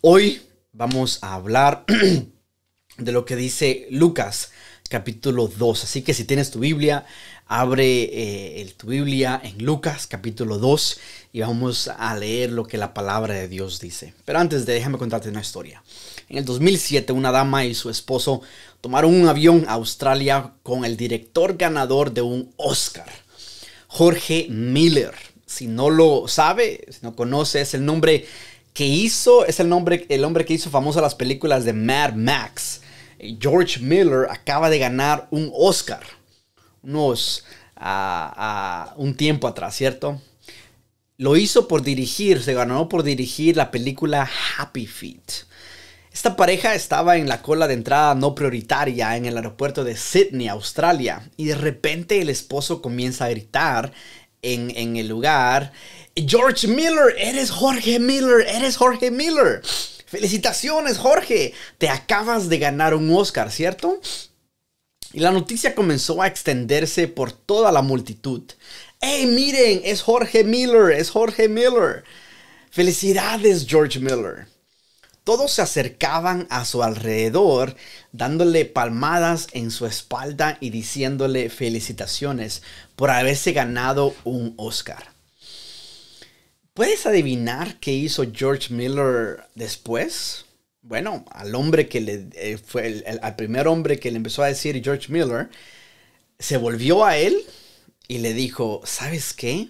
Hoy vamos a hablar de lo que dice Lucas capítulo 2. Así que si tienes tu Biblia, abre eh, tu Biblia en Lucas capítulo 2 y vamos a leer lo que la palabra de Dios dice. Pero antes de déjame contarte una historia. En el 2007 una dama y su esposo tomaron un avión a Australia con el director ganador de un Oscar, Jorge Miller. Si no lo sabe, si no conoce, es el nombre que hizo, es el, nombre, el hombre que hizo famosa las películas de Mad Max. Eh, George Miller acaba de ganar un Oscar, unos, a un tiempo atrás, ¿cierto? Lo hizo por dirigir, se ganó por dirigir la película Happy Feet. Esta pareja estaba en la cola de entrada no prioritaria en el aeropuerto de Sydney, Australia, y de repente el esposo comienza a gritar en, el lugar. George Miller, eres Jorge Miller, eres Jorge Miller. Felicitaciones Jorge, te acabas de ganar un Oscar, ¿cierto? Y la noticia comenzó a extenderse por toda la multitud. ¡Hey, miren! Es Jorge Miller, es Jorge Miller. Felicidades George Miller. Todos se acercaban a su alrededor, dándole palmadas en su espalda y diciéndole felicitaciones por haberse ganado un Oscar. ¿Puedes adivinar qué hizo George Miller después? Bueno, al hombre que le eh, fue al primer hombre que le empezó a decir George Miller, se volvió a él y le dijo, ¿sabes qué?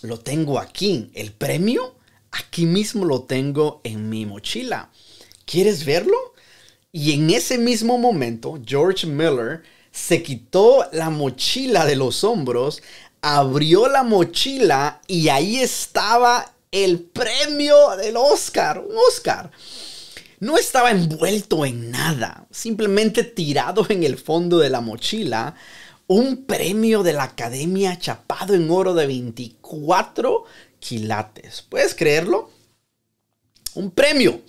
Lo tengo aquí, el premio Aquí mismo lo tengo en mi mochila. ¿Quieres verlo? Y en ese mismo momento, George Miller se quitó la mochila de los hombros, abrió la mochila y ahí estaba el premio del Oscar, un Oscar. No estaba envuelto en nada, simplemente tirado en el fondo de la mochila, un premio de la Academia chapado en oro de 24 quilates. ¿Puedes creerlo? Un premio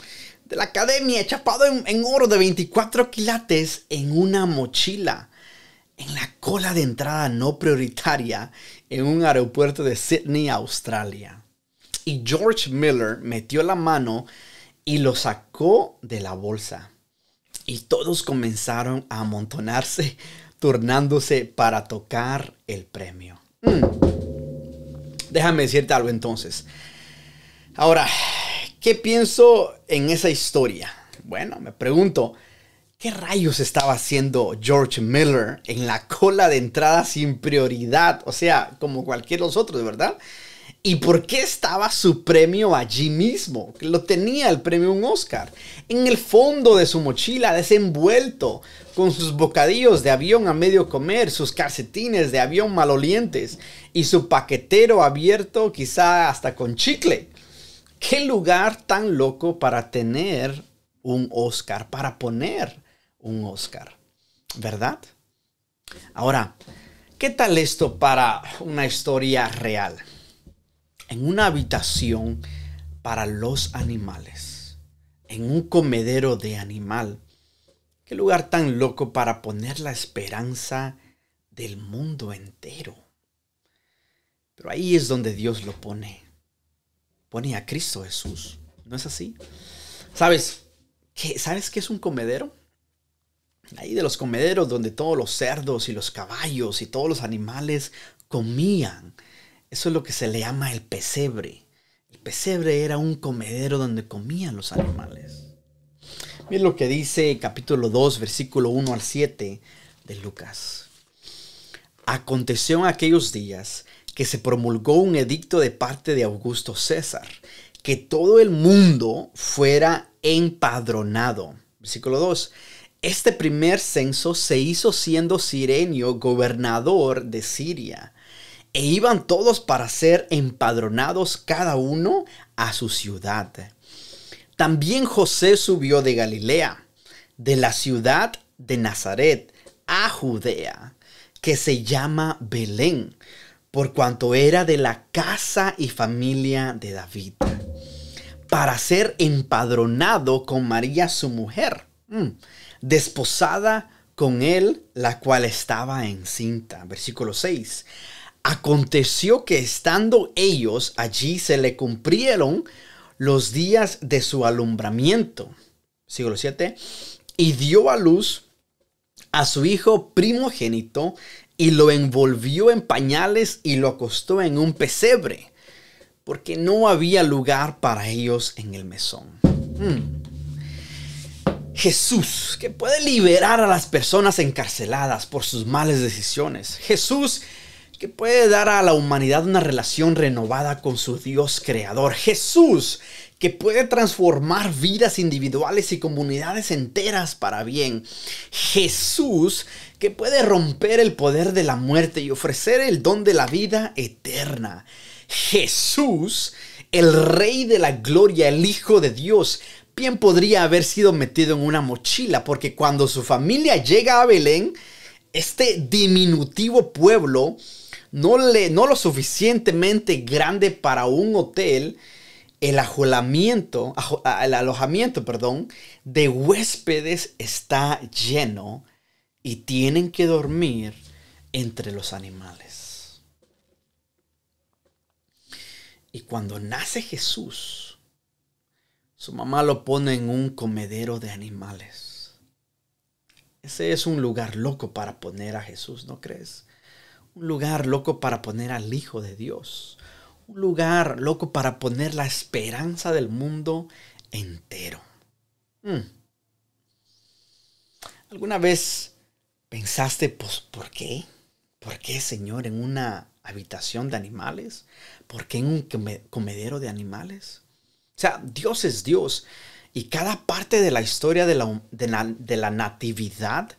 de la academia chapado en, oro de 24 quilates en una mochila. En la cola de entrada no prioritaria en un aeropuerto de Sydney, Australia. Y George Miller metió la mano y lo sacó de la bolsa. Y todos comenzaron a amontonarse, turnándose para tocar el premio. Mm. Déjame decirte algo entonces. Ahora, ¿qué pienso en esa historia? Bueno, me pregunto, ¿qué rayos estaba haciendo George Miller en la cola de entrada sin prioridad? O sea, como cualquier de los otros, ¿verdad? ¿Y por qué estaba su premio allí mismo? Lo tenía el premio un Oscar. En el fondo de su mochila, desenvuelto, con sus bocadillos de avión a medio comer, sus calcetines de avión malolientes y su paquetero abierto quizá hasta con chicle. ¿Qué lugar tan loco para tener un Oscar, para poner un Oscar? ¿Verdad? Ahora, ¿qué tal esto para una historia real? en una habitación para los animales, en un comedero de animal. Qué lugar tan loco para poner la esperanza del mundo entero. Pero ahí es donde Dios lo pone. Pone a Cristo Jesús. ¿No es así? ¿Sabes qué, ¿Sabes es un comedero? Ahí de los comederos donde todos los cerdos y los caballos y todos los animales comían eso es lo que se le llama el pesebre. El pesebre era un comedero donde comían los animales. Miren lo que dice capítulo 2, versículo 1 al 7 de Lucas. Aconteció en aquellos días que se promulgó un edicto de parte de Augusto César, que todo el mundo fuera empadronado. Versículo 2. Este primer censo se hizo siendo Sirenio gobernador de Siria e iban todos para ser empadronados cada uno a su ciudad. También José subió de Galilea, de la ciudad de Nazaret, a Judea, que se llama Belén, por cuanto era de la casa y familia de David, para ser empadronado con María su mujer, mm, desposada con él, la cual estaba encinta. Versículo 6 Aconteció que estando ellos allí se le cumplieron los días de su alumbramiento. Siglo 7. Y dio a luz a su hijo primogénito y lo envolvió en pañales y lo acostó en un pesebre, porque no había lugar para ellos en el mesón. Hmm. Jesús, que puede liberar a las personas encarceladas por sus malas decisiones. Jesús, que puede dar a la humanidad una relación renovada con su Dios creador, Jesús, que puede transformar vidas individuales y comunidades enteras para bien, Jesús, que puede romper el poder de la muerte y ofrecer el don de la vida eterna, Jesús, el Rey de la Gloria, el Hijo de Dios, bien podría haber sido metido en una mochila, porque cuando su familia llega a Belén, este diminutivo pueblo no, le, no lo suficientemente grande para un hotel, el alojamiento, alojamiento, perdón, de huéspedes está lleno y tienen que dormir entre los animales. Y cuando nace Jesús, su mamá lo pone en un comedero de animales. Ese es un lugar loco para poner a Jesús, ¿no crees? Un lugar, loco, para poner al Hijo de Dios. Un lugar, loco, para poner la esperanza del mundo entero. Hmm. ¿Alguna vez pensaste, pues, ¿por qué? ¿Por qué, Señor, en una habitación de animales? ¿Por qué en un comedero de animales? O sea, Dios es Dios. Y cada parte de la historia de la, de la natividad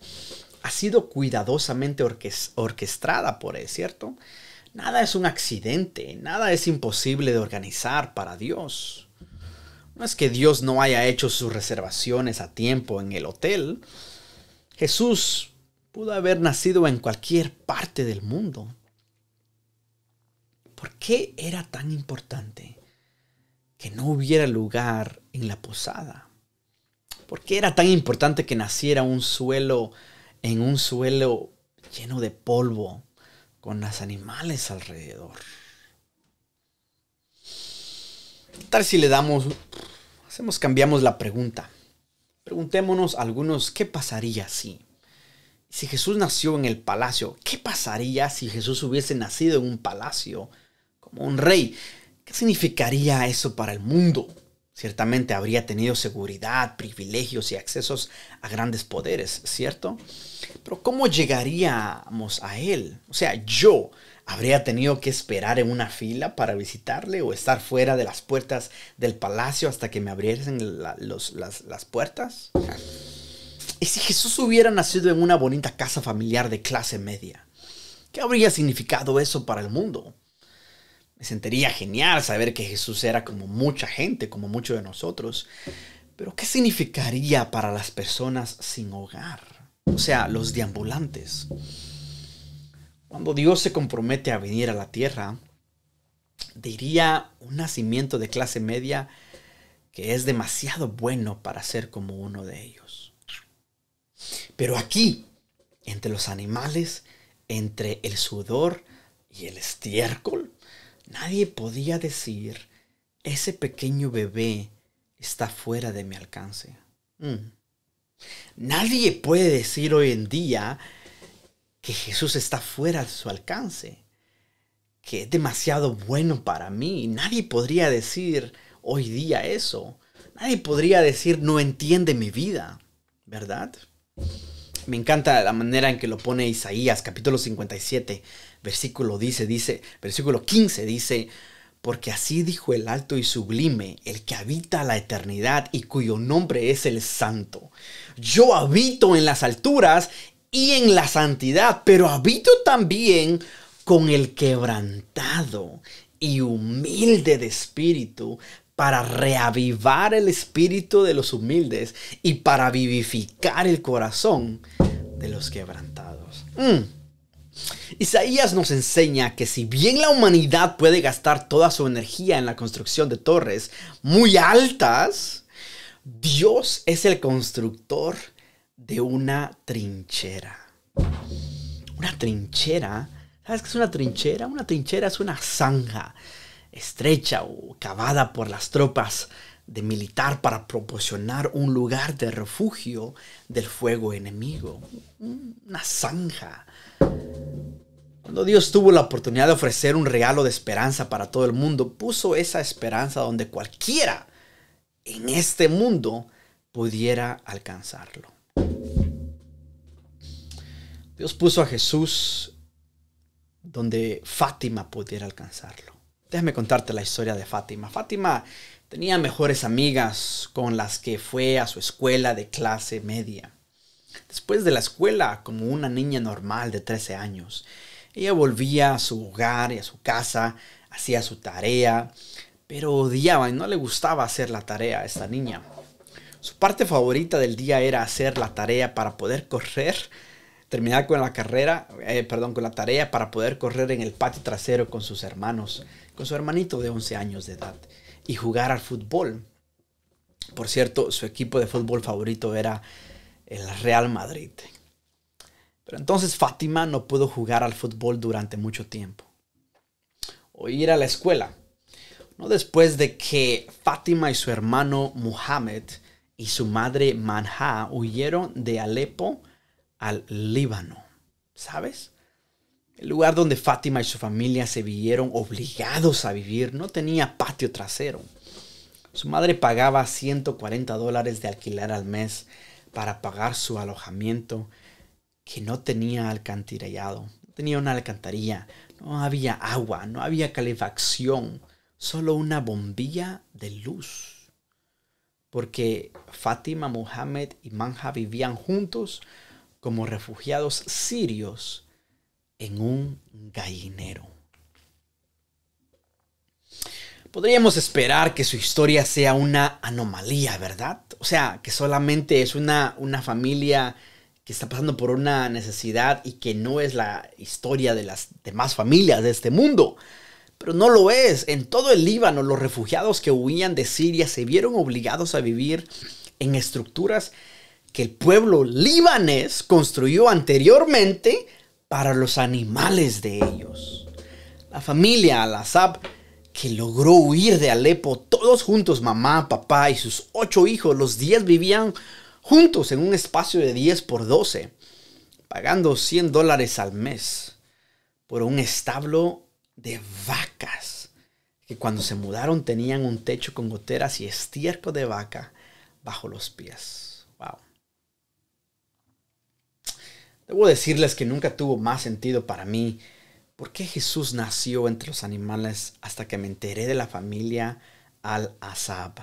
ha sido cuidadosamente orquestrada orquestada por Él, ¿cierto? Nada es un accidente, nada es imposible de organizar para Dios. No es que Dios no haya hecho sus reservaciones a tiempo en el hotel. Jesús pudo haber nacido en cualquier parte del mundo. ¿Por qué era tan importante que no hubiera lugar en la posada? ¿Por qué era tan importante que naciera un suelo en un suelo lleno de polvo con los animales alrededor. ¿Qué tal si le damos, hacemos, cambiamos la pregunta? Preguntémonos algunos, ¿qué pasaría si? Si Jesús nació en el palacio, ¿qué pasaría si Jesús hubiese nacido en un palacio como un rey? ¿Qué significaría eso para el mundo? Ciertamente habría tenido seguridad, privilegios y accesos a grandes poderes, ¿cierto? Pero ¿cómo llegaríamos a él? O sea, yo habría tenido que esperar en una fila para visitarle o estar fuera de las puertas del palacio hasta que me abriesen las puertas. ¿Y si Jesús hubiera nacido en una bonita casa familiar de clase media? ¿Qué habría significado eso para el mundo? Me sentiría genial saber que Jesús era como mucha gente, como muchos de nosotros. Pero ¿qué significaría para las personas sin hogar? O sea, los deambulantes. Cuando Dios se compromete a venir a la tierra, diría un nacimiento de clase media que es demasiado bueno para ser como uno de ellos. Pero aquí, entre los animales, entre el sudor y el estiércol, Nadie podía decir, ese pequeño bebé está fuera de mi alcance. Mm. Nadie puede decir hoy en día que Jesús está fuera de su alcance, que es demasiado bueno para mí. Nadie podría decir hoy día eso. Nadie podría decir no entiende mi vida, ¿verdad? Me encanta la manera en que lo pone Isaías, capítulo 57, Versículo dice, dice, versículo 15 dice, porque así dijo el alto y sublime, el que habita la eternidad y cuyo nombre es el santo. Yo habito en las alturas y en la santidad, pero habito también con el quebrantado y humilde de espíritu para reavivar el espíritu de los humildes y para vivificar el corazón de los quebrantados. Mm. Isaías nos enseña que si bien la humanidad puede gastar toda su energía en la construcción de torres muy altas, Dios es el constructor de una trinchera. Una trinchera, ¿sabes qué es una trinchera? Una trinchera es una zanja estrecha o cavada por las tropas de militar para proporcionar un lugar de refugio del fuego enemigo. Una zanja cuando Dios tuvo la oportunidad de ofrecer un regalo de esperanza para todo el mundo, puso esa esperanza donde cualquiera en este mundo pudiera alcanzarlo. Dios puso a Jesús donde Fátima pudiera alcanzarlo. Déjame contarte la historia de Fátima. Fátima tenía mejores amigas con las que fue a su escuela de clase media. Después de la escuela, como una niña normal de 13 años, ella volvía a su hogar y a su casa, hacía su tarea, pero odiaba y no le gustaba hacer la tarea a esta niña. Su parte favorita del día era hacer la tarea para poder correr, terminar con la carrera, eh, perdón, con la tarea para poder correr en el patio trasero con sus hermanos, con su hermanito de 11 años de edad, y jugar al fútbol. Por cierto, su equipo de fútbol favorito era el Real Madrid. Pero entonces Fátima no pudo jugar al fútbol durante mucho tiempo o ir a la escuela. No después de que Fátima y su hermano Muhammad y su madre Manja huyeron de Alepo al Líbano. ¿Sabes? El lugar donde Fátima y su familia se vieron obligados a vivir no tenía patio trasero. Su madre pagaba 140 dólares de alquiler al mes para pagar su alojamiento, que no tenía alcantarillado, no tenía una alcantarilla, no había agua, no había calefacción, solo una bombilla de luz. Porque Fátima, Mohammed y Manja vivían juntos como refugiados sirios en un gallinero. Podríamos esperar que su historia sea una anomalía, ¿verdad? O sea, que solamente es una, una familia que está pasando por una necesidad y que no es la historia de las demás familias de este mundo. Pero no lo es. En todo el Líbano, los refugiados que huían de Siria se vieron obligados a vivir en estructuras que el pueblo libanés construyó anteriormente para los animales de ellos. La familia Al-Azab que logró huir de Alepo todos juntos, mamá, papá y sus ocho hijos. Los diez vivían juntos en un espacio de 10 por 12, pagando 100 dólares al mes por un establo de vacas, que cuando se mudaron tenían un techo con goteras y estiércol de vaca bajo los pies. Wow. Debo decirles que nunca tuvo más sentido para mí ¿por qué Jesús nació entre los animales hasta que me enteré de la familia al-Azab?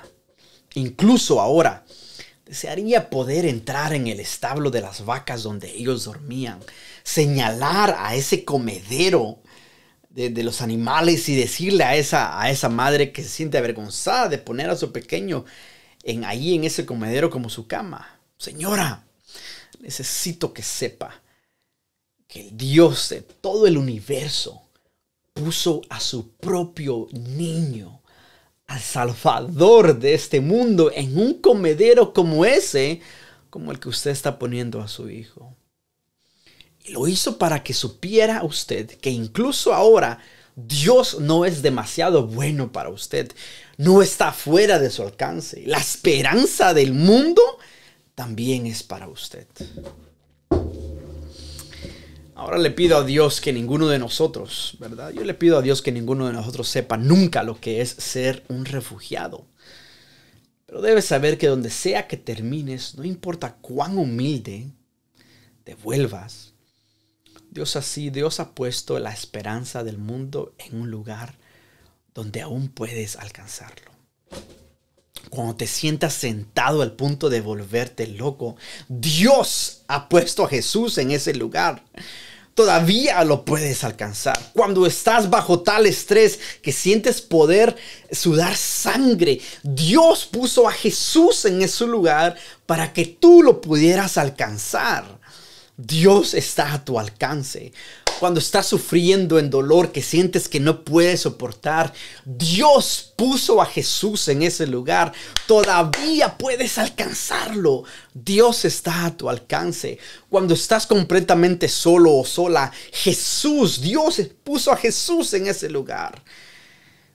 Incluso ahora, desearía poder entrar en el establo de las vacas donde ellos dormían, señalar a ese comedero de, los animales y decirle a esa, a esa madre que se siente avergonzada de poner a su pequeño en, ahí en ese comedero como su cama. Señora, necesito que sepa el Dios de todo el universo puso a su propio niño, al Salvador de este mundo, en un comedero como ese, como el que usted está poniendo a su hijo. Y lo hizo para que supiera usted que incluso ahora Dios no es demasiado bueno para usted, no está fuera de su alcance. La esperanza del mundo también es para usted. Ahora le pido a Dios que ninguno de nosotros, ¿verdad? Yo le pido a Dios que ninguno de nosotros sepa nunca lo que es ser un refugiado. Pero debes saber que donde sea que termines, no importa cuán humilde te vuelvas, Dios así, Dios ha puesto la esperanza del mundo en un lugar donde aún puedes alcanzarlo. Cuando te sientas sentado al punto de volverte loco, Dios ha puesto a Jesús en ese lugar todavía lo puedes alcanzar. Cuando estás bajo tal estrés que sientes poder sudar sangre, Dios puso a Jesús en ese lugar para que tú lo pudieras alcanzar. Dios está a tu alcance cuando estás sufriendo en dolor, que sientes que no puedes soportar, Dios puso a Jesús en ese lugar. Todavía puedes alcanzarlo. Dios está a tu alcance. Cuando estás completamente solo o sola, Jesús, Dios puso a Jesús en ese lugar.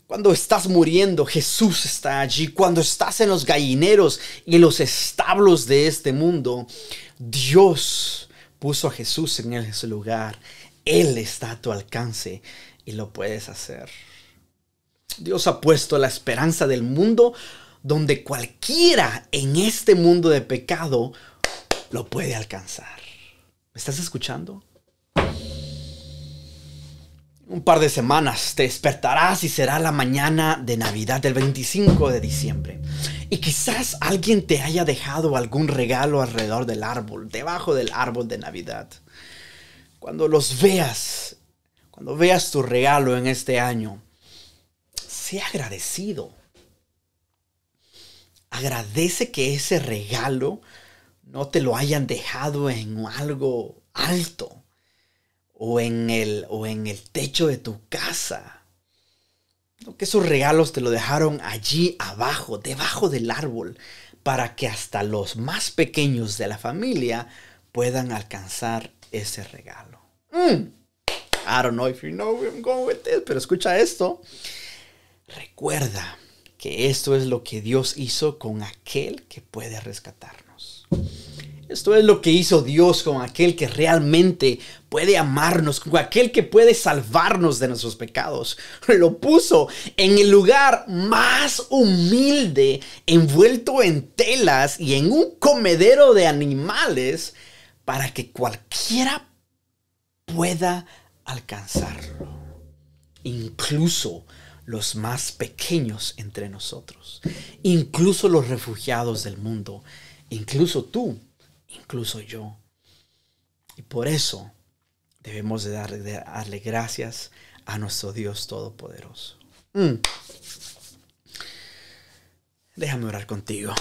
Cuando estás muriendo, Jesús está allí. Cuando estás en los gallineros y los establos de este mundo, Dios puso a Jesús en ese lugar. Él está a tu alcance y lo puedes hacer. Dios ha puesto la esperanza del mundo donde cualquiera en este mundo de pecado lo puede alcanzar. ¿Me estás escuchando? Un par de semanas te despertarás y será la mañana de Navidad del 25 de diciembre. Y quizás alguien te haya dejado algún regalo alrededor del árbol, debajo del árbol de Navidad cuando los veas, cuando veas tu regalo en este año, sé agradecido. Agradece que ese regalo no te lo hayan dejado en algo alto o en el, o en el techo de tu casa. que esos regalos te lo dejaron allí abajo, debajo del árbol, para que hasta los más pequeños de la familia puedan alcanzar ese regalo. Mm. I don't know if you know going pero escucha esto. Recuerda que esto es lo que Dios hizo con aquel que puede rescatarnos. Esto es lo que hizo Dios con aquel que realmente puede amarnos, con aquel que puede salvarnos de nuestros pecados. Lo puso en el lugar más humilde, envuelto en telas y en un comedero de animales para que cualquiera pueda alcanzarlo, incluso los más pequeños entre nosotros, incluso los refugiados del mundo, incluso tú, incluso yo. Y por eso debemos de darle, gracias a nuestro Dios Todopoderoso. Mm. Déjame orar contigo.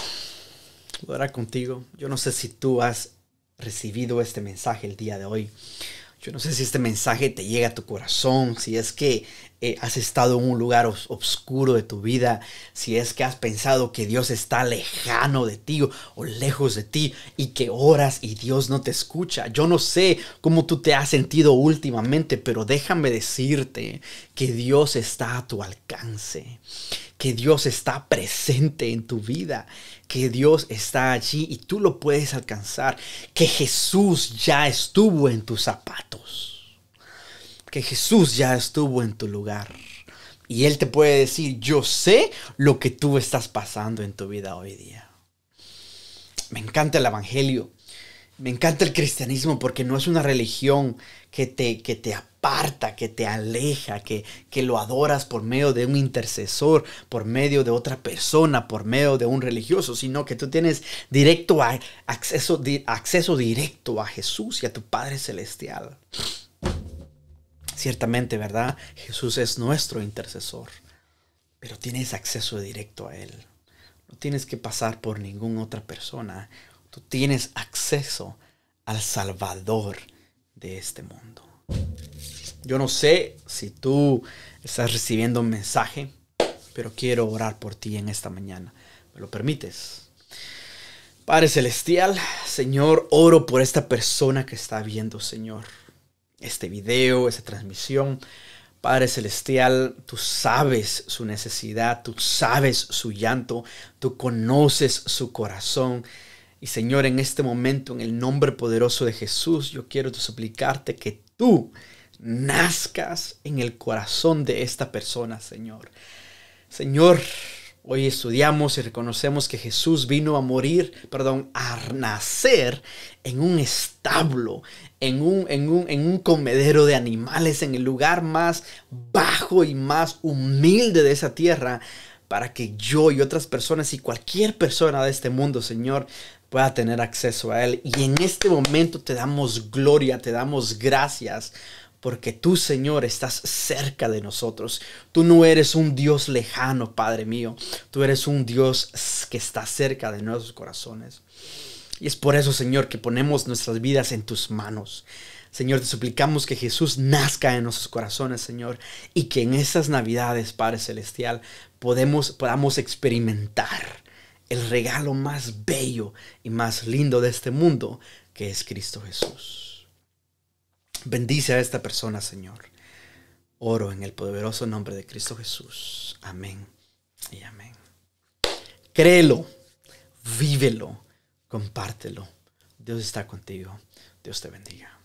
Orar contigo. Yo no sé si tú has recibido este mensaje el día de hoy. Yo no sé si este mensaje te llega a tu corazón, si es que eh, has estado en un lugar oscuro de tu vida, si es que has pensado que Dios está lejano de ti o, lejos de ti y que oras y Dios no te escucha. Yo no sé cómo tú te has sentido últimamente, pero déjame decirte que Dios está a tu alcance, que Dios está presente en tu vida, que Dios está allí y tú lo puedes alcanzar, que Jesús ya estuvo en tus zapatos que Jesús ya estuvo en tu lugar. Y Él te puede decir, yo sé lo que tú estás pasando en tu vida hoy día. Me encanta el Evangelio. Me encanta el cristianismo porque no es una religión que te, que te aparta, que te aleja, que, que lo adoras por medio de un intercesor, por medio de otra persona, por medio de un religioso, sino que tú tienes directo acceso, acceso directo a Jesús y a tu Padre Celestial. Ciertamente, ¿verdad? Jesús es nuestro intercesor, pero tienes acceso directo a Él. No tienes que pasar por ninguna otra persona. Tú tienes acceso al Salvador de este mundo. Yo no sé si tú estás recibiendo un mensaje, pero quiero orar por ti en esta mañana. ¿Me lo permites? Padre Celestial, Señor, oro por esta persona que está viendo, Señor este video, esta transmisión. Padre Celestial, tú sabes su necesidad, tú sabes su llanto, tú conoces su corazón. Y Señor, en este momento, en el nombre poderoso de Jesús, yo quiero suplicarte que tú nazcas en el corazón de esta persona, Señor. Señor, Hoy estudiamos y reconocemos que Jesús vino a morir, perdón, a nacer en un establo, en un, en un, comedero de animales, en el lugar más bajo y más humilde de esa tierra, para que yo y otras personas y cualquier persona de este mundo, Señor, pueda tener acceso a Él. Y en este momento te damos gloria, te damos gracias porque tú, Señor, estás cerca de nosotros. Tú no eres un Dios lejano, Padre mío. Tú eres un Dios que está cerca de nuestros corazones. Y es por eso, Señor, que ponemos nuestras vidas en tus manos. Señor, te suplicamos que Jesús nazca en nuestros corazones, Señor, y que en estas Navidades, Padre Celestial, podemos, podamos experimentar el regalo más bello y más lindo de este mundo, que es Cristo Jesús. Bendice a esta persona, Señor. Oro en el poderoso nombre de Cristo Jesús. Amén y amén. Créelo, vívelo, compártelo. Dios está contigo. Dios te bendiga.